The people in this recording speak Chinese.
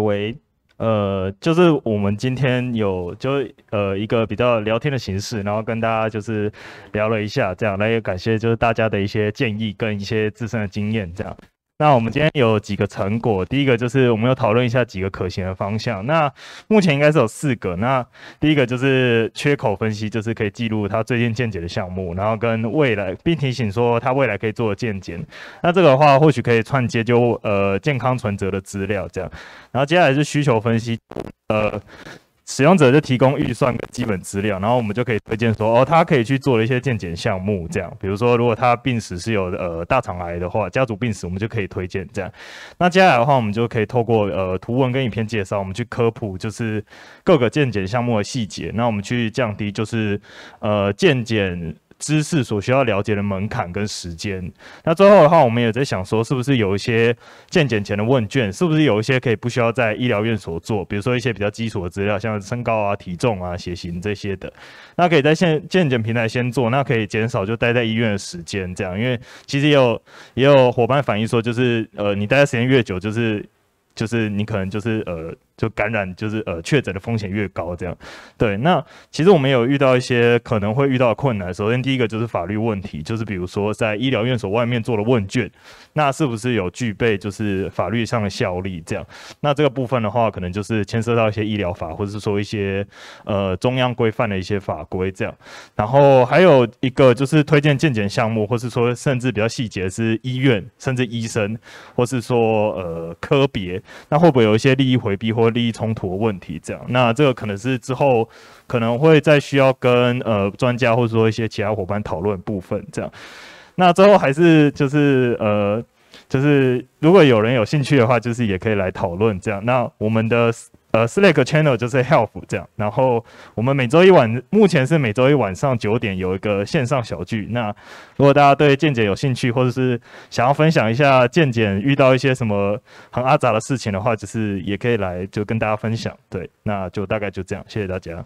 喂，呃，就是我们今天有就呃一个比较聊天的形式，然后跟大家就是聊了一下，这样那也感谢就是大家的一些建议跟一些自身的经验，这样。那我们今天有几个成果，第一个就是我们要讨论一下几个可行的方向。那目前应该是有四个。那第一个就是缺口分析，就是可以记录他最近见解的项目，然后跟未来，并提醒说他未来可以做的见解。那这个的话，或许可以串接就呃健康存折的资料这样。然后接下来是需求分析，呃。使用者就提供预算跟基本资料，然后我们就可以推荐说，哦，他可以去做一些健检项目，这样。比如说，如果他病史是有呃大肠癌的话，家族病史，我们就可以推荐这样。那接下来的话，我们就可以透过呃图文跟影片介绍，我们去科普就是各个健检项目的细节，那我们去降低就是呃健检。知识所需要了解的门槛跟时间。那最后的话，我们也在想说，是不是有一些健检前的问卷，是不是有一些可以不需要在医疗院所做，比如说一些比较基础的资料，像身高啊、体重啊、血型这些的，那可以在现健检平台先做，那可以减少就待在医院的时间。这样，因为其实也有也有伙伴反映说，就是呃，你待的时间越久，就是就是你可能就是呃。就感染就是呃确诊的风险越高这样，对那其实我们有遇到一些可能会遇到困难，首先第一个就是法律问题，就是比如说在医疗院所外面做了问卷，那是不是有具备就是法律上的效力这样？那这个部分的话，可能就是牵涉到一些医疗法或者是说一些呃中央规范的一些法规这样。然后还有一个就是推荐健检项目，或是说甚至比较细节是医院甚至医生或是说呃科别，那会不会有一些利益回避或？利益冲突的问题，这样，那这个可能是之后可能会再需要跟呃专家或者说一些其他伙伴讨论部分，这样，那最后还是就是呃就是如果有人有兴趣的话，就是也可以来讨论这样，那我们的。呃，Slack channel 就是 Help 这样，然后我们每周一晚，目前是每周一晚上九点有一个线上小聚。那如果大家对健解有兴趣，或者是想要分享一下健解，遇到一些什么很阿杂的事情的话，就是也可以来就跟大家分享。对，那就大概就这样，谢谢大家。